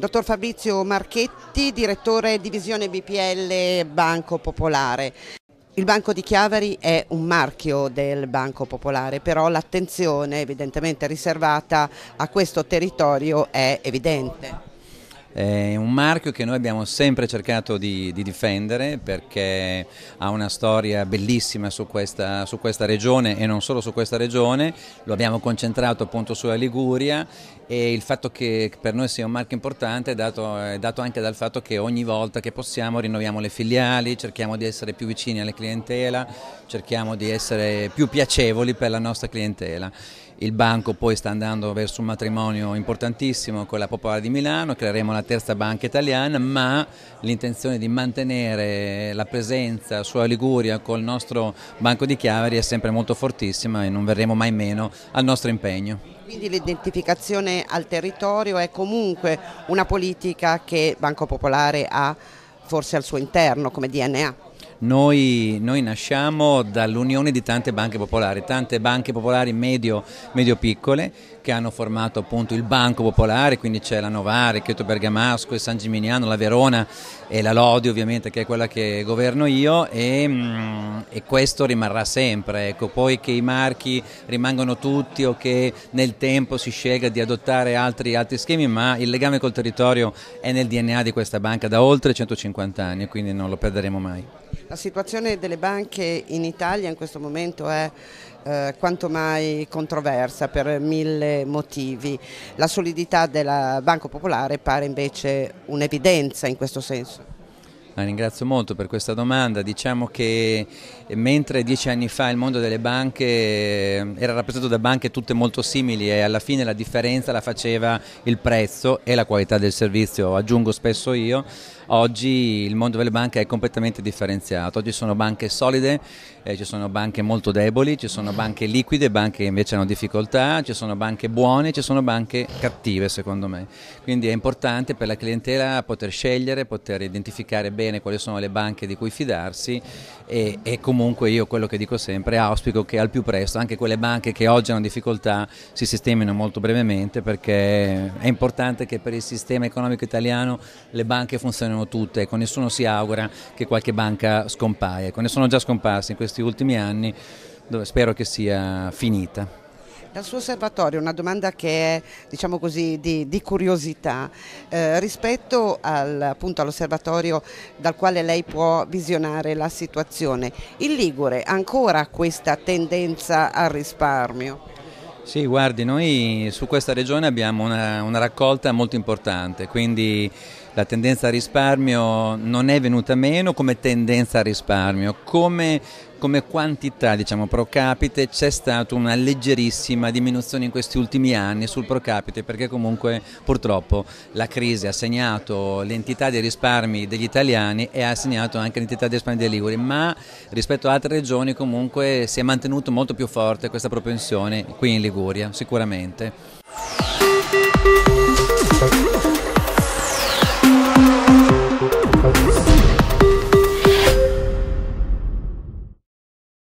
Dottor Fabrizio Marchetti, direttore divisione BPL Banco Popolare. Il Banco di Chiavari è un marchio del Banco Popolare, però l'attenzione evidentemente riservata a questo territorio è evidente. È un marchio che noi abbiamo sempre cercato di, di difendere perché ha una storia bellissima su questa, su questa, regione e non solo su questa regione, lo abbiamo concentrato appunto sulla Liguria e il fatto che per noi sia un marchio importante è dato, è dato anche dal fatto che ogni volta che possiamo rinnoviamo le filiali, cerchiamo di essere più vicini alla clientela, cerchiamo di essere più piacevoli per la nostra clientela. Il banco poi sta andando verso un matrimonio importantissimo con la Popolare di Milano, creeremo la terza banca italiana, ma l'intenzione di mantenere la presenza sulla Liguria col nostro Banco di Chiaveri è sempre molto fortissima e non verremo mai meno al nostro impegno. Quindi l'identificazione al territorio è comunque una politica che Banco Popolare ha forse al suo interno come DNA? Noi, noi nasciamo dall'unione di tante banche popolari, tante banche popolari medio, medio piccole che hanno formato appunto il Banco Popolare, quindi c'è la Novare, Chieto Bergamasco, San Gimignano, la Verona e la Lodi ovviamente che è quella che governo io e, mm, e questo rimarrà sempre, ecco. poi che i marchi rimangono tutti o che nel tempo si scelga di adottare altri, altri schemi, ma il legame col territorio è nel DNA di questa banca da oltre 150 anni, quindi non lo perderemo mai. La situazione delle banche in Italia in questo momento è eh, quanto mai controversa per mille motivi. La solidità della Banca Popolare pare invece un'evidenza in questo senso. La ringrazio molto per questa domanda. Diciamo che mentre dieci anni fa il mondo delle banche eh, era rappresentato da banche tutte molto simili e alla fine la differenza la faceva il prezzo e la qualità del servizio, aggiungo spesso io, oggi il mondo delle banche è completamente differenziato. Oggi sono banche solide, eh, ci sono banche molto deboli, ci sono banche liquide, banche che invece hanno difficoltà, ci sono banche buone, ci sono banche cattive secondo me. Quindi è importante per la clientela poter scegliere, poter identificare bene bene quali sono le banche di cui fidarsi e, e comunque io quello che dico sempre auspico che al più presto anche quelle banche che oggi hanno difficoltà si sistemino molto brevemente perché è importante che per il sistema economico italiano le banche funzionino tutte, ecco, nessuno si augura che qualche banca scompaia, ecco, ne sono già scomparse in questi ultimi anni dove spero che sia finita. Dal suo osservatorio una domanda che è diciamo così, di, di, curiosità eh, rispetto al, all'osservatorio dal quale lei può visionare la situazione. Il Ligure ha ancora questa tendenza al risparmio? Sì, guardi, noi su questa regione abbiamo una, una raccolta molto importante, quindi la tendenza al risparmio non è venuta meno come tendenza al risparmio, come, come quantità diciamo, pro capite c'è stata una leggerissima diminuzione in questi ultimi anni sul pro capite perché comunque purtroppo la crisi ha segnato l'entità dei risparmi degli italiani e ha segnato anche l'entità dei risparmi dei Liguri, ma rispetto ad altre regioni comunque si è mantenuto molto più forte questa propensione qui in Liguria sicuramente.